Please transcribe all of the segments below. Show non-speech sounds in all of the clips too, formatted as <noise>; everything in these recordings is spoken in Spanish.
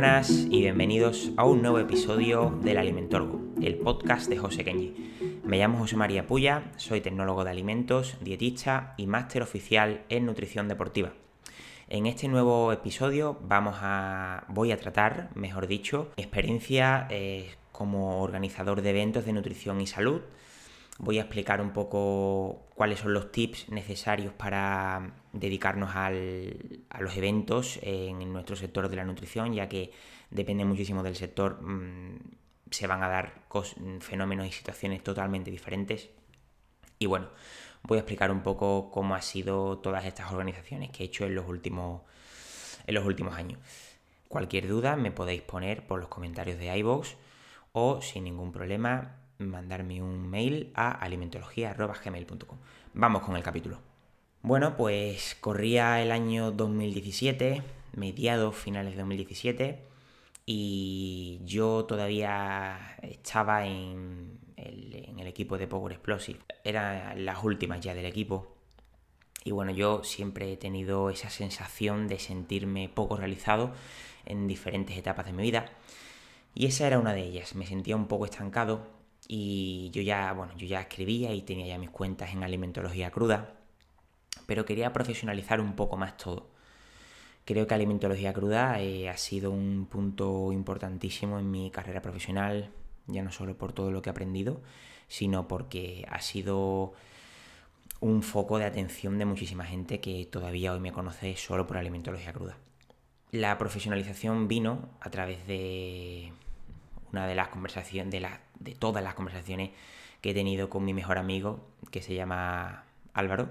buenas y bienvenidos a un nuevo episodio del Alimentorgo, el podcast de José Kenji. Me llamo José María Puya, soy tecnólogo de alimentos, dietista y máster oficial en nutrición deportiva. En este nuevo episodio vamos a, voy a tratar, mejor dicho, experiencia eh, como organizador de eventos de nutrición y salud. Voy a explicar un poco cuáles son los tips necesarios para dedicarnos a los eventos en nuestro sector de la nutrición, ya que depende muchísimo del sector, mm, se van a dar fenómenos y situaciones totalmente diferentes. Y bueno, voy a explicar un poco cómo han sido todas estas organizaciones que he hecho en los últimos, en los últimos años. Cualquier duda me podéis poner por los comentarios de iVoox o sin ningún problema mandarme un mail a alimentología.gmail.com. Vamos con el capítulo. Bueno, pues corría el año 2017, mediados, finales de 2017, y yo todavía estaba en el, equipo de Power Explosive. Eran las últimas ya del equipo. Y bueno, yo siempre he tenido esa sensación de sentirme poco realizado en diferentes etapas de mi vida. Y esa era una de ellas. Me sentía un poco estancado y yo ya, bueno, yo ya escribía y tenía ya mis cuentas en alimentología cruda pero quería profesionalizar un poco más todo. Creo que Alimentología Cruda eh, ha sido un punto importantísimo en mi carrera profesional, ya no solo por todo lo que he aprendido, sino porque ha sido un foco de atención de muchísima gente que todavía hoy me conoce solo por Alimentología Cruda. La profesionalización vino a través de una de las conversaciones, de todas las conversaciones que he tenido con mi mejor amigo, que se llama Álvaro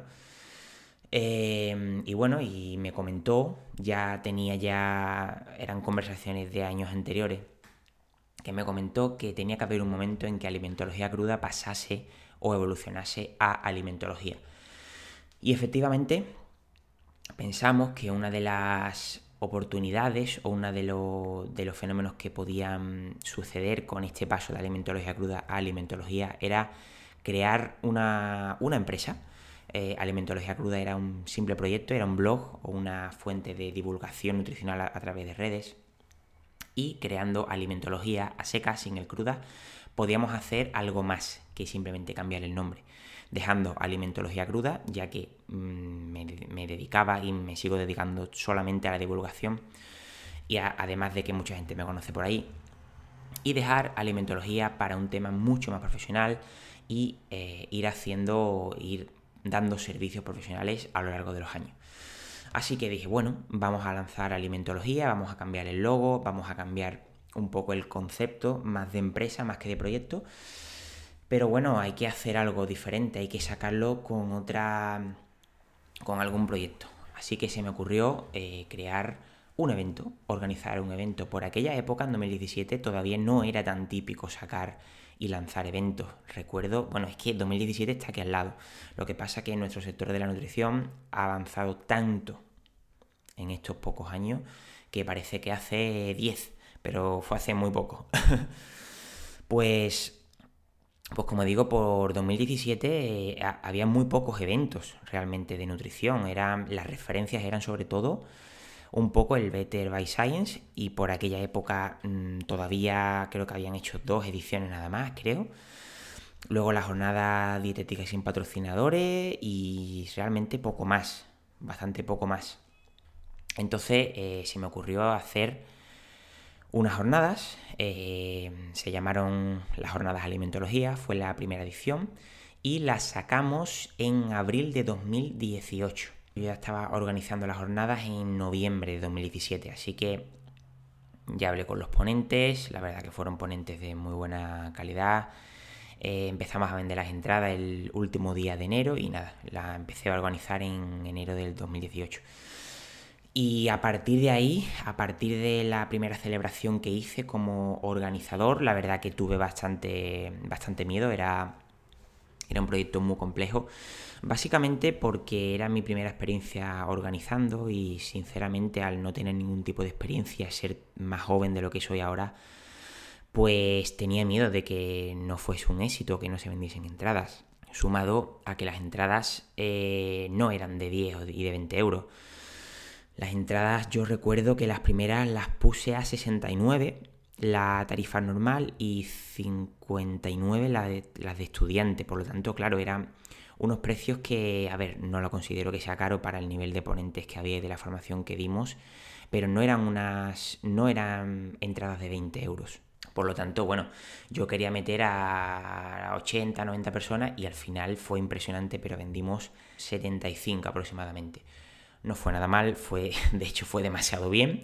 Em, y bueno, y me comentó, ya tenía ya, eran conversaciones de años anteriores, que me comentó que tenía que haber un momento en que alimentología cruda pasase o evolucionase a alimentología. Y efectivamente, pensamos que una de las oportunidades o uno de, los fenómenos que podían suceder con este paso de alimentología cruda a alimentología era crear una empresa eh, Alimentología Cruda era un simple proyecto, era un blog o una fuente de divulgación nutricional a, través de redes. Y creando Alimentología a seca, sin el cruda, podíamos hacer algo más que simplemente cambiar el nombre. Dejando Alimentología Cruda, ya que mm, me, dedicaba y me sigo dedicando solamente a la divulgación. Y además de que mucha gente me conoce por ahí. Y dejar Alimentología para un tema mucho más profesional y eh, ir haciendo, ir dando servicios profesionales a lo largo de los años. Así que dije, bueno, vamos a lanzar alimentología, vamos a cambiar el logo, vamos a cambiar un poco el concepto, más de empresa, más que de proyecto. Pero bueno, hay que hacer algo diferente, hay que sacarlo con otra. con algún proyecto. Así que se me ocurrió eh, crear un evento, organizar un evento. Por aquella época, en 2017, todavía no era tan típico sacar y lanzar eventos. Recuerdo, bueno, es que 2017 está aquí al lado. Lo que pasa es que nuestro sector de la nutrición ha avanzado tanto en estos pocos años que parece que hace 10, pero fue hace muy poco. <laughs> pues pues como digo, por 2017 eh, había muy pocos eventos realmente de nutrición. Eran, las referencias eran sobre todo un poco el Better by Science y por aquella época mm, todavía creo que habían hecho dos ediciones nada más, creo. Luego la jornada dietética sin patrocinadores y realmente poco más, bastante poco más. Entonces eh, se me ocurrió hacer unas jornadas, eh, se llamaron las jornadas alimentología, fue la primera edición y las sacamos en abril de 2018. Yo ya estaba organizando las jornadas en noviembre de 2017, así que ya hablé con los ponentes, la verdad que fueron ponentes de muy buena calidad. Eh, empezamos a vender las entradas el último día de enero y nada, la empecé a organizar en enero del 2018. Y a partir de ahí, a partir de la primera celebración que hice como organizador, la verdad que tuve bastante, bastante miedo, era era un proyecto muy complejo, básicamente porque era mi primera experiencia organizando y sinceramente al no tener ningún tipo de experiencia, ser más joven de lo que soy ahora, pues tenía miedo de que no fuese un éxito, que no se vendiesen entradas, sumado a que las entradas eh, no eran de 10 y de 20 euros. Las entradas yo recuerdo que las primeras las puse a 69 la tarifa normal y 59 la de, las de estudiante. Por lo tanto, claro, eran unos precios que, a ver, no lo considero que sea caro para el nivel de ponentes que había de la formación que dimos, pero no eran unas, no eran entradas de 20 euros. Por lo tanto, bueno, yo quería meter a 80, 90 personas y al final fue impresionante, pero vendimos 75 aproximadamente. No fue nada mal, fue, <laughs> de hecho fue demasiado bien.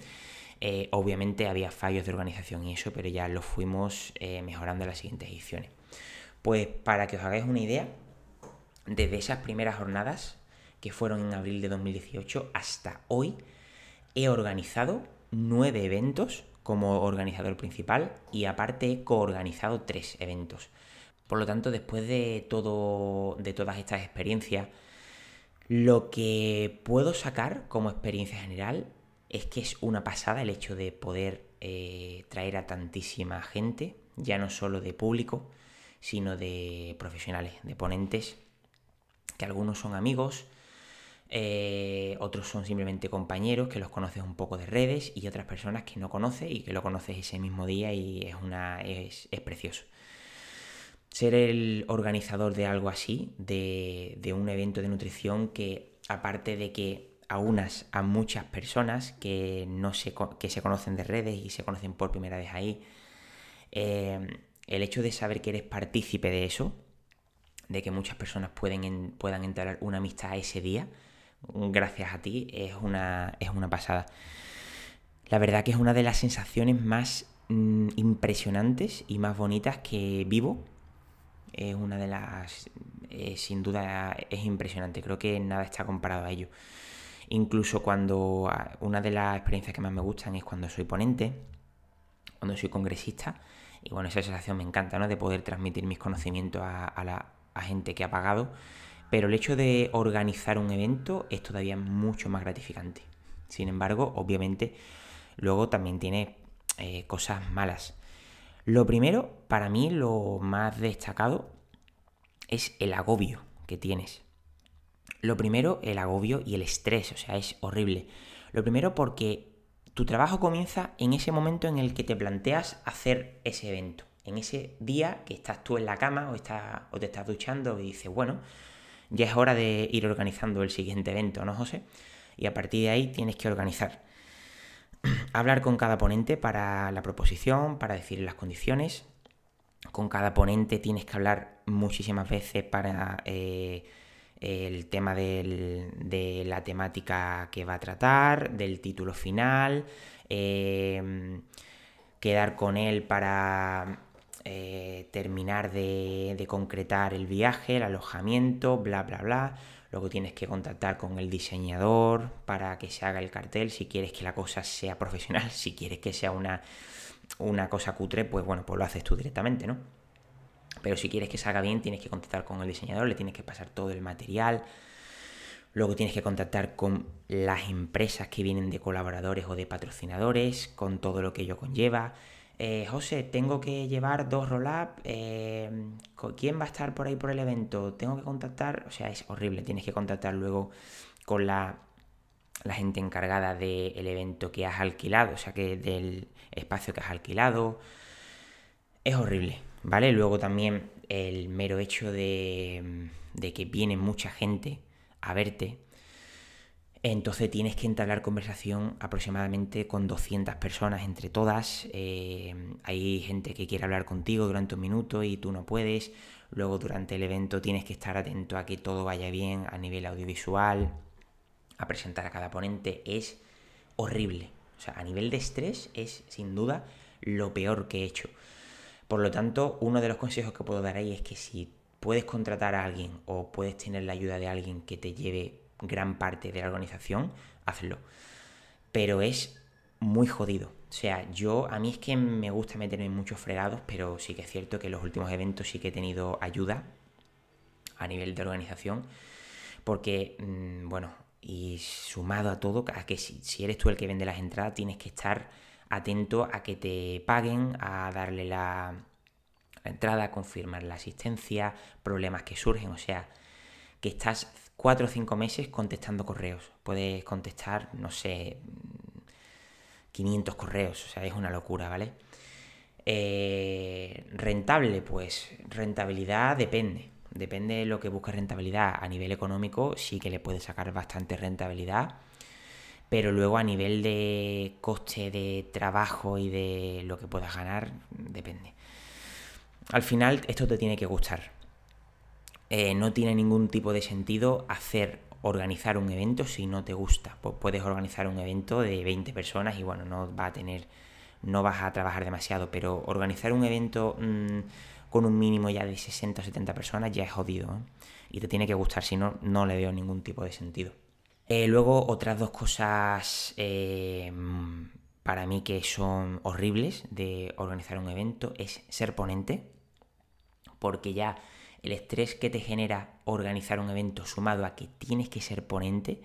Eh, obviamente había fallos de organización y eso, pero ya los fuimos eh, mejorando en las siguientes ediciones. Pues para que os hagáis una idea, desde esas primeras jornadas, que fueron en abril de 2018, hasta hoy, he organizado nueve eventos como organizador principal y aparte he coorganizado tres eventos. Por lo tanto, después de, todo, de todas estas experiencias, lo que puedo sacar como experiencia general es que es una pasada el hecho de poder eh, traer a tantísima gente, ya no solo de público, sino de profesionales, de ponentes, que algunos son amigos, eh, otros son simplemente compañeros que los conoces un poco de redes y otras personas que no conoces y que lo conoces ese mismo día y es, una, es, precioso. Ser el organizador de algo así, de, de un evento de nutrición que aparte de que a unas, a muchas personas que, no se, conocen de redes y se conocen por primera vez ahí. Em, el hecho de saber que eres partícipe de eso, de que muchas personas pueden puedan entablar una amistad ese día, gracias a ti, es una, es una pasada. La verdad que es una de las sensaciones más mm, impresionantes y más bonitas que vivo. Es una de las... Eh, sin duda es impresionante, creo que nada está comparado a ello. Incluso cuando ah, una de las experiencias que más me gustan es cuando soy ponente, cuando soy congresista. Y bueno, esa sensación me encanta, ¿no? De poder transmitir mis conocimientos a, la gente que ha pagado. Pero el hecho de organizar un evento es todavía mucho más gratificante. Sin embargo, obviamente, luego también tiene eh, cosas malas. Lo primero, para mí, lo más destacado es el agobio que tienes. Lo primero, el agobio y el estrés, o sea, es horrible. Lo primero porque tu trabajo comienza en ese momento en el que te planteas hacer ese evento. En ese día que estás tú en la cama o, o te estás duchando y dices, bueno, ya es hora de ir organizando el siguiente evento, ¿no, José? Y a partir de ahí tienes que organizar. <clears throat> Hablar con cada ponente para la proposición, para decir las condiciones. Con cada ponente tienes que hablar muchísimas veces para... Eh, el tema de la temática que va a tratar, del título final, em, quedar con él para eh, terminar de, concretar el viaje, el alojamiento, bla, bla, bla. Luego tienes que contactar con el diseñador para que se haga el cartel, si quieres que la cosa sea <laughs> profesional, si quieres que sea una, una cosa cutre, pues bueno, pues lo haces tú directamente, ¿no? Pero si quieres que salga bien, tienes que contactar con el diseñador, le tienes que pasar todo el material. Luego tienes que contactar con las empresas que vienen de colaboradores o de patrocinadores, con todo lo que ello conlleva. Eh, José, tengo que llevar dos roll-up. Eh, ¿Quién va a estar por ahí por el evento? Tengo que contactar. O sea, es horrible. Tienes que contactar luego con la, gente encargada del evento que has alquilado, o sea, que del espacio que has alquilado. Es horrible. ¿vale? Luego también el mero hecho mm, de, que viene mucha gente a verte, entonces tienes que entablar conversación aproximadamente con 200 personas entre todas. Eh, hay gente que quiere hablar contigo durante un minuto y tú no puedes. Luego durante el evento tienes que estar atento a que todo vaya bien a nivel audiovisual, a presentar a cada ponente. Es horrible. O sea, a nivel de estrés es sin duda lo peor que he hecho. Por lo tanto, uno de los consejos que puedo dar ahí es que si puedes contratar a alguien o puedes tener la ayuda de alguien que te lleve gran parte de la organización, hazlo. Pero es muy jodido. O sea, yo a mí es que me gusta meterme en muchos fregados, pero sí que es cierto que en los últimos eventos sí que he tenido ayuda a nivel de organización, porque, mm, bueno, y sumado a todo, a que si eres tú el que vende las entradas, tienes que estar atento a que te paguen, a darle la, entrada, a confirmar la asistencia, problemas que surgen, o sea, que estás cuatro o cinco meses contestando correos. Puedes contestar, no sé, 500 correos, o sea, es una locura, ¿vale? Eh, rentable, pues rentabilidad depende. Depende de lo que busques rentabilidad. A nivel económico sí que le puedes sacar bastante rentabilidad pero luego a nivel de coste de trabajo y de lo que puedas ganar, depende. Al final esto te tiene que gustar. Eh, no tiene ningún tipo de sentido hacer organizar un evento si no te gusta. puedes organizar un evento de 20 personas y bueno, no va a tener no vas a trabajar demasiado, pero organizar un evento mm, con un mínimo ya de 60 o 70 personas ya es jodido. ¿eh? Y te tiene que gustar, si no, no le veo ningún tipo de sentido. Eh, luego, otras dos cosas eh, para mí que son horribles de organizar un evento es ser ponente, porque ya el estrés que te genera organizar un evento sumado a que tienes que ser ponente,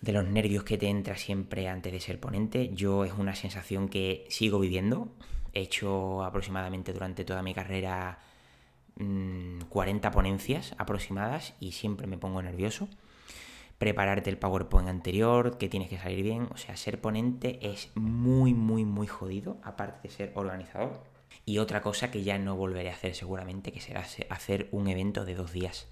de los nervios que te entra siempre antes de ser ponente, yo es una sensación que sigo viviendo. He hecho aproximadamente durante toda mi carrera 40 mm, ponencias aproximadas y siempre me pongo nervioso prepararte el PowerPoint anterior, que tienes que salir bien. O sea, ser ponente es muy, muy, muy jodido, aparte de ser organizador. Y otra cosa que ya no volveré a hacer seguramente, que será hacer un evento de dos días.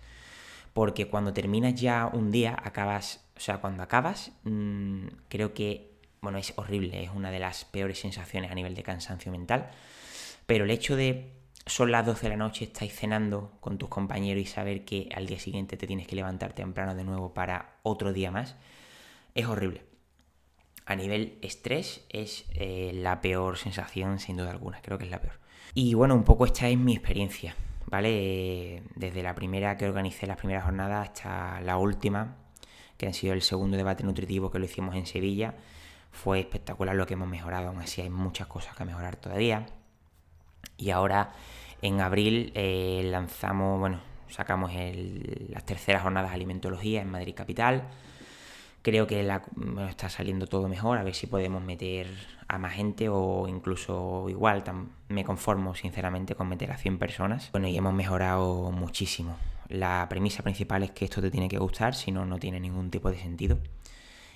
Porque cuando terminas ya un día, acabas, o sea, cuando acabas, mm, creo que, bueno, es horrible, es una de las peores sensaciones a nivel de cansancio mental. Pero el hecho de son las 12 de la noche, estáis cenando con tus compañeros y saber que al día siguiente te tienes que levantar temprano de nuevo para otro día más, es horrible. A nivel estrés es eh, la peor sensación, sin duda alguna, creo que es la peor. Y bueno, un poco esta es mi experiencia, ¿vale? Desde la primera que organicé las primeras jornadas hasta la última, que han sido el segundo debate nutritivo que lo hicimos en Sevilla, fue espectacular lo que hemos mejorado, aún así hay muchas cosas que mejorar todavía. Y ahora en abril eh, lanzamos, bueno, sacamos las terceras jornadas de alimentología en Madrid Capital. Creo que está saliendo todo mejor, a ver si podemos meter a más gente o incluso igual, me conformo sinceramente con meter a 100 personas. Bueno, y hemos mejorado muchísimo. La premisa principal es que esto te tiene que gustar, si no, no tiene ningún tipo de sentido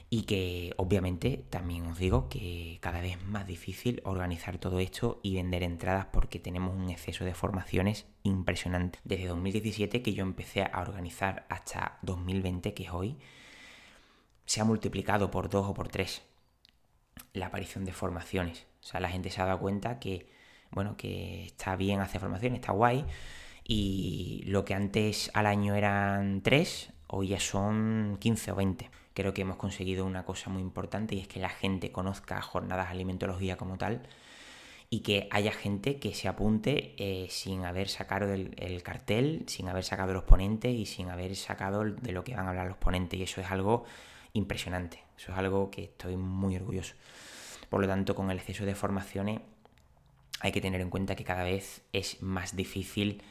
y que obviamente también os digo que cada vez es más difícil organizar todo esto y vender entradas porque tenemos un exceso de formaciones impresionante. Desde 2017 que yo empecé a organizar hasta 2020 que es hoy, se ha multiplicado por dos o por tres la aparición de formaciones. O sea, la gente se ha dado cuenta que, bueno, que está bien hacer formaciones, está guay. Y lo que antes al año eran tres, hoy ya son 15 o 20 creo que hemos conseguido una cosa muy importante y es que la gente conozca jornadas de alimentología como tal y que haya gente que se apunte eh, sin haber sacado el, cartel, sin haber sacado los ponentes y sin haber sacado de lo que van a hablar los ponentes. Y eso es algo impresionante, eso es algo que estoy muy orgulloso. Por lo tanto, con el exceso de formaciones hay que tener en cuenta que cada vez es más difícil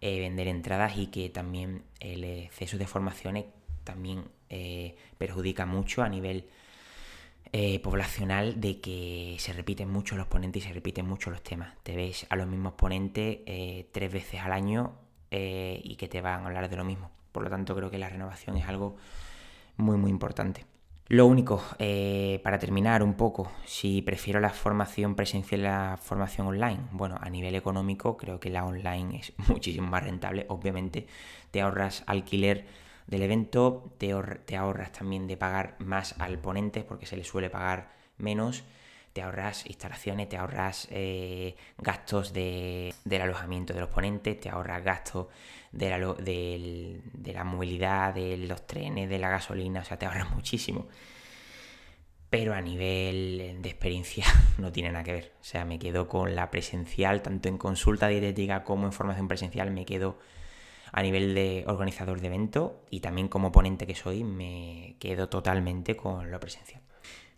eh, vender entradas y que también el exceso de formaciones también eh, perjudica mucho a nivel eh, poblacional de que se repiten mucho los ponentes y se repiten mucho los temas. Te ves a los mismos ponentes eh, tres veces al año y que te van a hablar de lo mismo. Por lo tanto, creo que la renovación es algo muy, muy importante. Lo único, para terminar un poco, si prefiero la formación presencial a la formación online, bueno, a nivel económico creo que la online es <laughs> muchísimo más rentable, obviamente te ahorras alquiler del evento, te, ahorras también de pagar más al ponente porque se le suele pagar menos te ahorras instalaciones, te ahorras eh, gastos del alojamiento de los ponentes, te ahorras gastos de la, de la, movilidad, de los trenes, de la gasolina, o sea, te ahorras <laughs> muchísimo. Pero a nivel de experiencia <laughs> no tiene nada que ver. O sea, me quedo con la presencial, tanto en consulta dietética como en formación presencial, me quedo a nivel de organizador de evento y también como ponente que soy, me quedo totalmente con la presencial.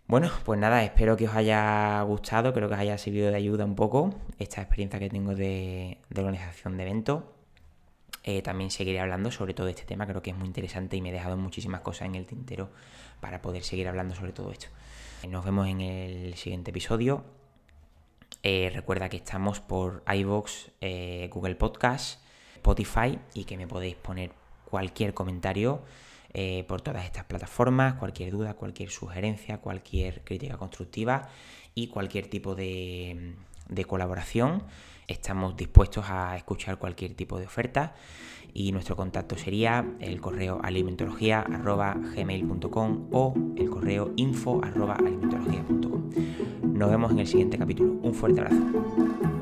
Bueno, pues nada, espero que os haya gustado, creo que os haya servido de ayuda un poco esta experiencia que tengo de, organización de evento eh, también seguiré hablando sobre todo este tema, creo que es muy interesante y me he dejado muchísimas cosas en el tintero para poder seguir hablando sobre todo esto. Eh, nos vemos en el siguiente episodio. Eh, recuerda que estamos por iVoox, Google Podcast, Spotify y que me podéis poner cualquier comentario eh, por todas estas plataformas, cualquier duda, cualquier sugerencia, cualquier crítica constructiva y cualquier tipo de, colaboración. Estamos dispuestos a escuchar cualquier tipo de oferta y nuestro contacto sería el correo alimentología.gmail.com o el correo info.alimentología.com. Nos vemos en el siguiente capítulo. Un fuerte abrazo.